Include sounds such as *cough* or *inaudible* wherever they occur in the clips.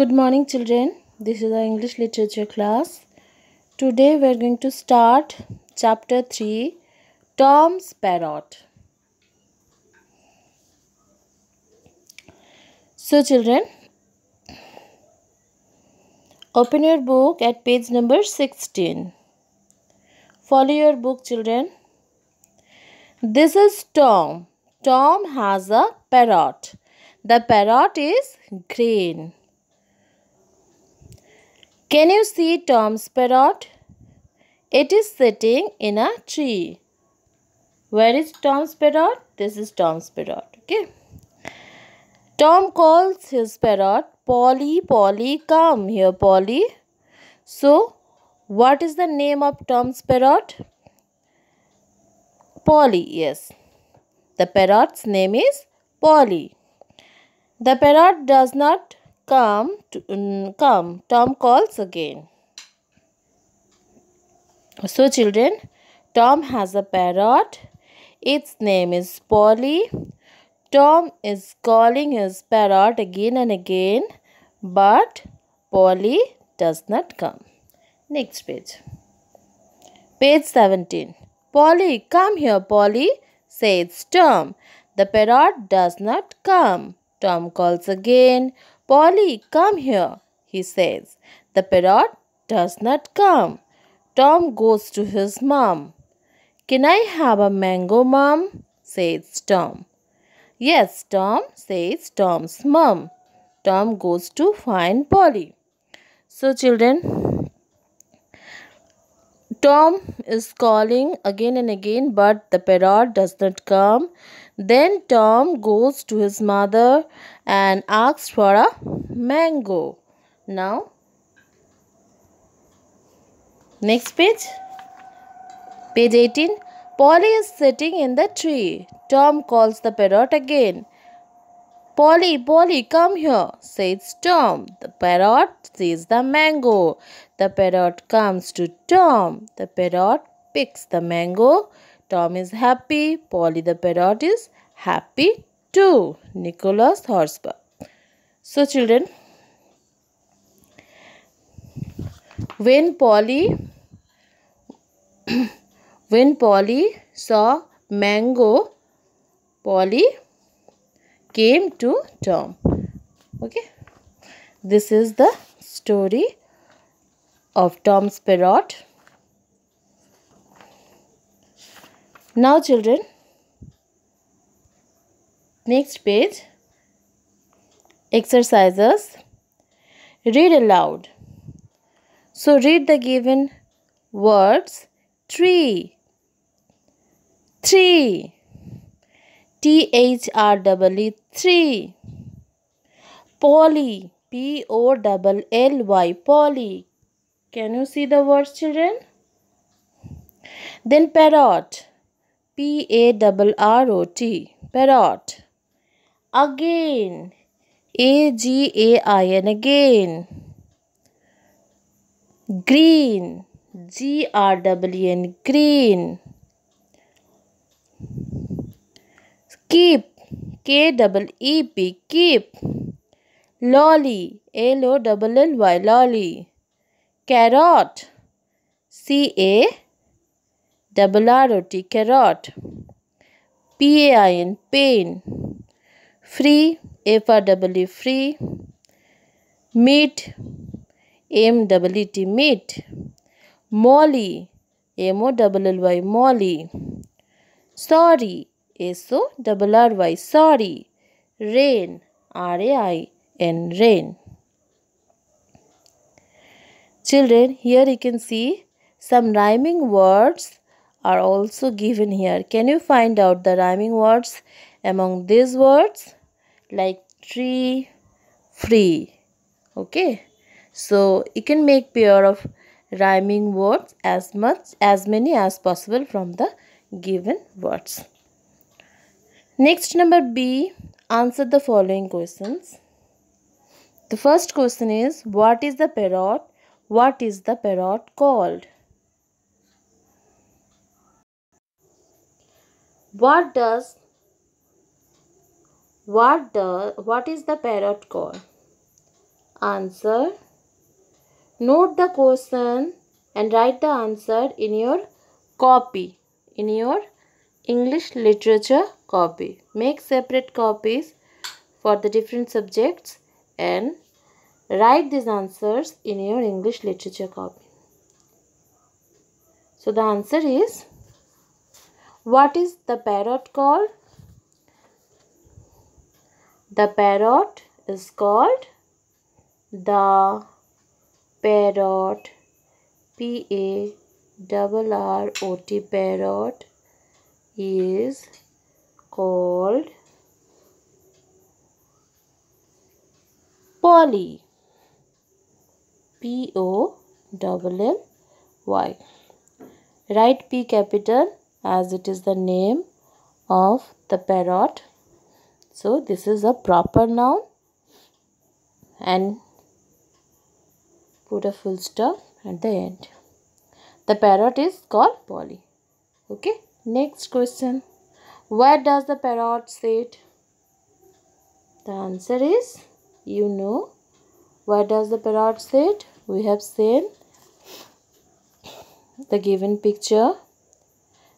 Good morning children. This is the English literature class. Today we are going to start chapter 3 Tom's Parrot. So children, open your book at page number 16. Follow your book children. This is Tom. Tom has a parrot. The parrot is green. Can you see Tom's parrot? It is sitting in a tree. Where is Tom's parrot? This is Tom's parrot. Okay. Tom calls his parrot Polly, Polly, come here, Polly. So, what is the name of Tom's parrot? Polly, yes. The parrot's name is Polly. The parrot does not Come, to, um, come. Tom calls again. So children, Tom has a parrot. Its name is Polly. Tom is calling his parrot again and again, but Polly does not come. Next page. Page 17. Polly, come here, Polly, says Tom. The parrot does not come. Tom calls again. Polly, come here, he says. The parrot does not come. Tom goes to his mom. Can I have a mango, mom? says Tom. Yes, Tom, says Tom's mom. Tom goes to find Polly. So, children, Tom is calling again and again, but the parrot does not come. Then Tom goes to his mother and asked for a mango. Now, next page. Page 18. Polly is sitting in the tree. Tom calls the parrot again. Polly, Polly, come here, says Tom. The parrot sees the mango. The parrot comes to Tom. The parrot picks the mango. Tom is happy. Polly the parrot is happy to Nicholas Horsburgh. So children, when Polly *coughs* when Polly saw mango, Polly came to Tom. Okay. This is the story of Tom's parrot. Now children, Next page. Exercises. Read aloud. So read the given words. Tree. Three. T H R E E three. Poly. P O L L Y. Poly. Can you see the words, children? Then parrot. P A R R O T. r o t. parrot again a g a i n again green g r w n green keep k double e p keep lolly l o double l y lolly carrot c a double r o t carrot p a i n pain free FREE meet M W T MEET molly M O W L Y molly sorry SORRY sorry rain RAIN rain Children here you can see some rhyming words are also given here. Can you find out the rhyming words among these words? like tree free okay so you can make pair of rhyming words as much as many as possible from the given words next number b answer the following questions the first question is what is the parrot what is the parrot called what does what the what is the parrot called? Answer. Note the question and write the answer in your copy in your English literature copy. Make separate copies for the different subjects and write these answers in your English literature copy. So the answer is what is the parrot called? The parrot is called the parrot P A double R O T parrot is called Polly P O double L Y write P capital as it is the name of the parrot so this is a proper noun and put a full stop at the end. The parrot is called Polly. Okay. Next question. Where does the parrot sit? The answer is you know. Where does the parrot sit? We have seen the given picture.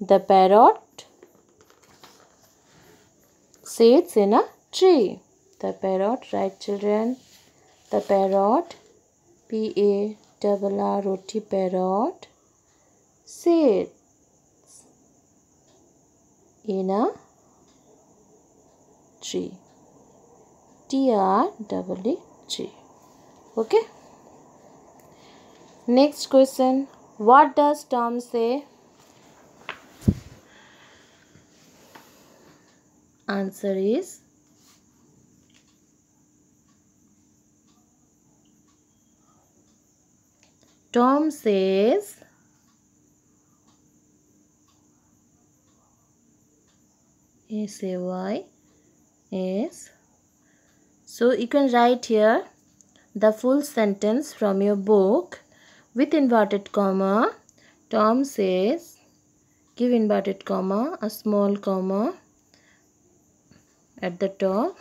The parrot seeds in a tree. The parrot, right children? The parrot, P-A-R-R-O-T, parrot, seeds in a tree. T-R-E-E-G. Okay? Next question. What does Tom say? answer is Tom says S A Y S. So you can write here the full sentence from your book with inverted comma. Tom says, give inverted comma, a small comma at the top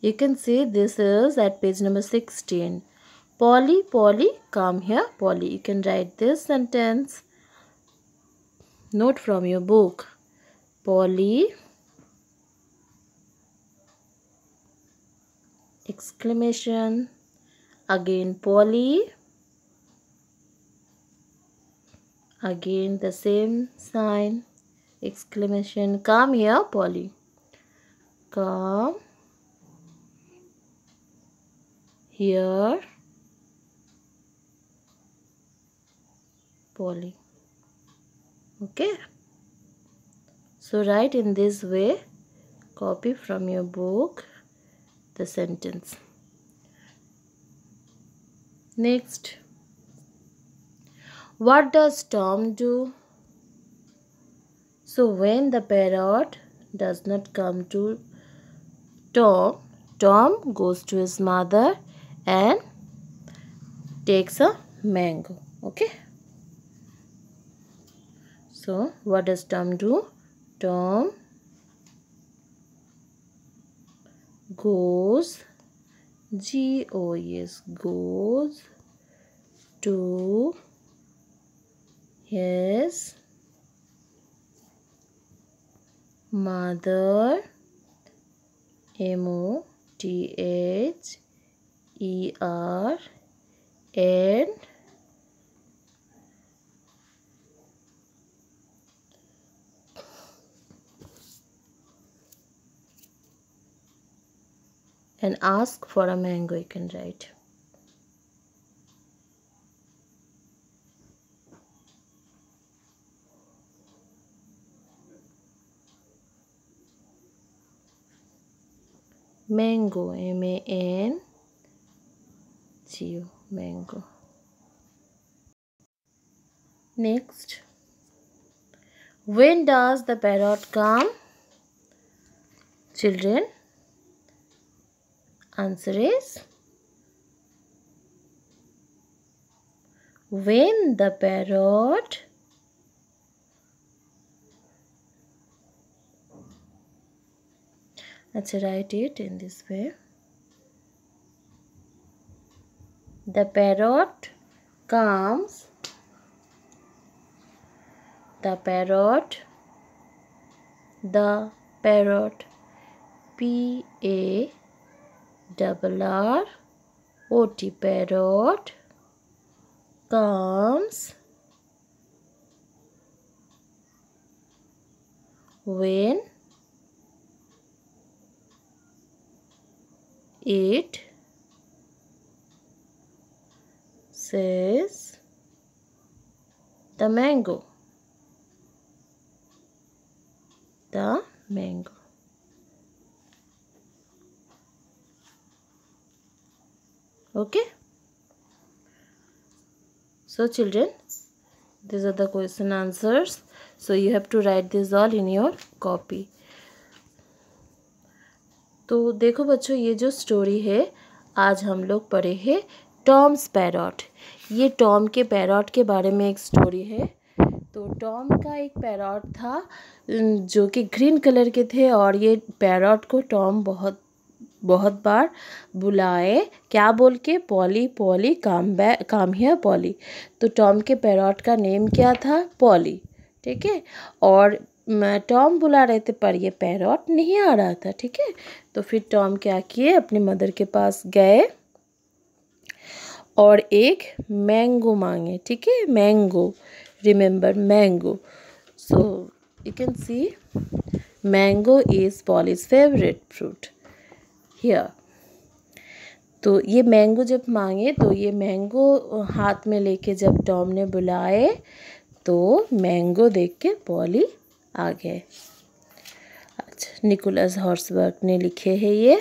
you can see this is at page number 16 Polly, Polly, come here, Polly. You can write this sentence. Note from your book. Polly. Exclamation. Again, Polly. Again, the same sign. Exclamation. Come here, Polly come here poly okay so write in this way copy from your book the sentence next what does tom do so when the parrot does not come to Tom, Tom goes to his mother and takes a mango. Okay. So what does Tom do? Tom goes G O S goes to his mother M O T H E R and ask for a mango you can write mango m-a-n-g-o mango next when does the parrot come children answer is when the parrot let's write it in this way the parrot comes the parrot the parrot p a double r o t parrot comes when it says the mango the mango okay so children these are the question answers so you have to write this all in your copy तो देखो बच्चों ये जो story है आज हम लोग पढ़े हैं टॉम्स पैरॉट ये टॉम के पैरॉट के बारे में एक स्टोरी है तो टॉम का एक पैरॉट था जो कि ग्रीन कलर के थे और ये पैरॉट को टॉम बहुत बहुत बार बुलाए क्या बोल के पॉली पॉली काम बै काम है पॉली तो टॉम के पैरॉट का नेम क्या था पॉली ठीक है और टॉम बुला रहे थे पर ये पैरॉट नहीं आ रहा था ठीक है तो फिर टॉम क्या किए अपने मदर के पास गए और एक मैंगो मांगे ठीक है mango remember mango so you can see mango is is favourite fruit here तो ये मैंगो जब मांगे तो ये मैंगो हाथ में लेके जब टॉम ने बुलाए तो मैंगो देख के पॉली आ गए अच्छा निकोलस हॉर्सबर्ग ने लिखे हैं ये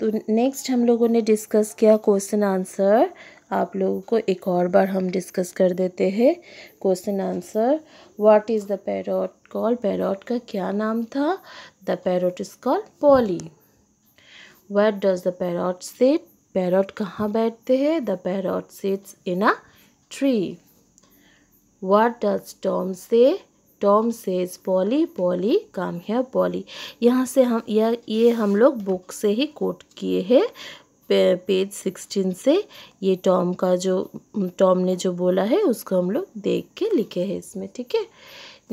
तो नेक्स्ट हम लोगों ने डिस्कस किया क्वेश्चन आंसर आप लोगों को एक और बार हम डिस्कस कर देते हैं question answer what is the parrot call parrot का क्या नाम था the parrot is call Polly where does the parrot sit parrot कहाँ बैठते हैं the parrot sits in a tree what does Tom say Tom says Polly Polly come है Polly यहाँ से हम यह ये हम लोग बुक से ही कोट किए हैं पे, पेज सिक्सटीन से ये टॉम का जो टॉम ने जो बोला है उसको हम लोग देख के लिखे हैं इसमें ठीक है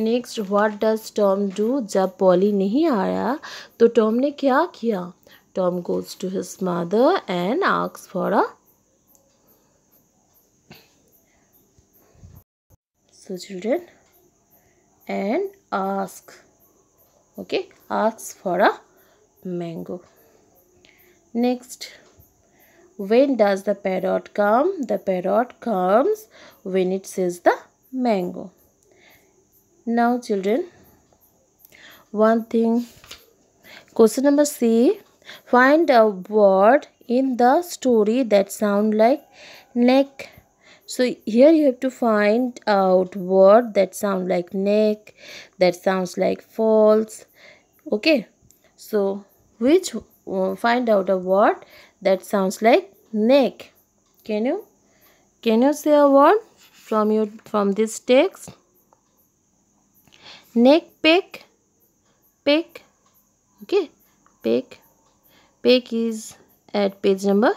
next what does Tom do जब पॉली नहीं आया तो टॉम ने क्या किया Tom goes to his mother and asks for a so children and ask okay asks for a mango next when does the parrot come the parrot comes when it sees the mango now children one thing question number c find a word in the story that sound like neck so here you have to find out word that sound like neck that sounds like false okay so which uh, find out a word that sounds like neck can you can you say a word from your from this text neck pick pick okay pick pick is at page number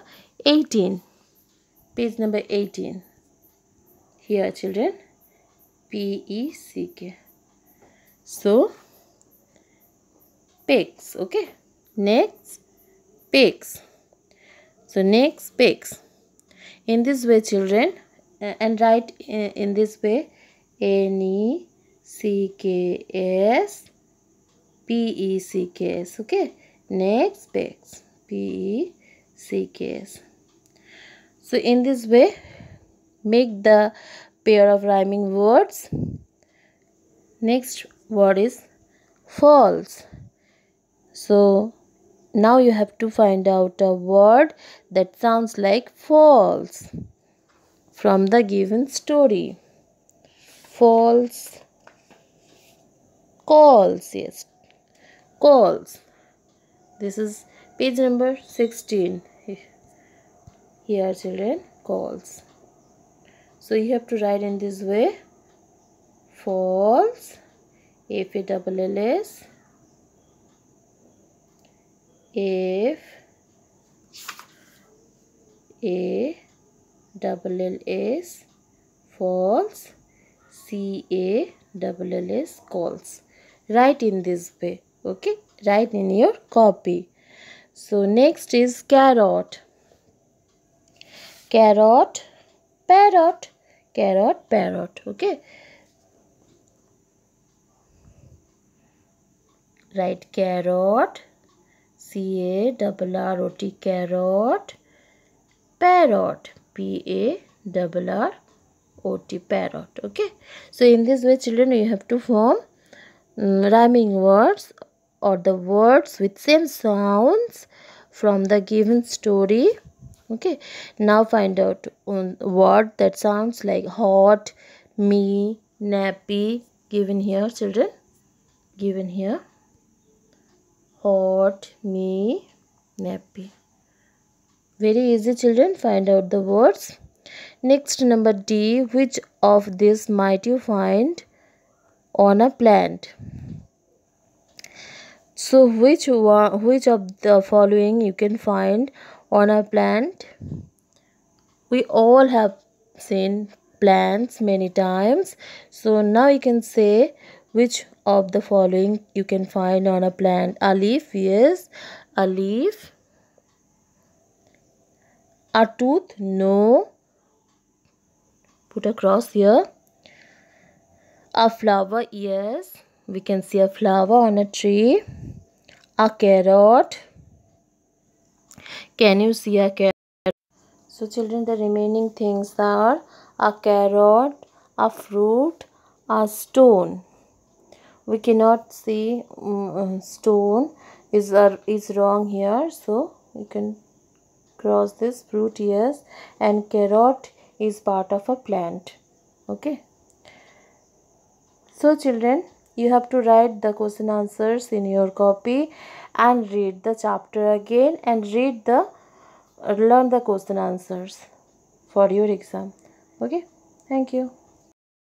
18 page number 18 here children p-e-c-k so pigs. okay next pigs. so next pigs. in this way children uh, and write uh, in this way n e c k s p e c k s okay next pigs, p e c k s so in this way make the pair of rhyming words next word is false so now you have to find out a word that sounds like false from the given story false calls yes calls this is page number 16 here children calls so you have to write in this way false a double a double l s false c a double l s calls write in this way okay write in your copy so next is carrot carrot parrot carrot parrot okay Right, carrot c a double r o t carrot parrot p a double r o t parrot okay so in this way children you have to form um, rhyming words or the words with same sounds from the given story okay now find out on word that sounds like hot me nappy given here children given here hot me nappy very easy children find out the words next number d which of this might you find on a plant so which one which of the following you can find on a plant we all have seen plants many times so now you can say which of the following you can find on a plant a leaf yes a leaf a tooth no put a cross here a flower yes we can see a flower on a tree a carrot can you see a carrot? So children, the remaining things are a carrot, a fruit, a stone. We cannot see um, stone is uh, is wrong here. So you can cross this fruit yes and carrot is part of a plant. Okay. So children, you have to write the question answers in your copy and read the chapter again and read the learn the question answers for your exam okay thank you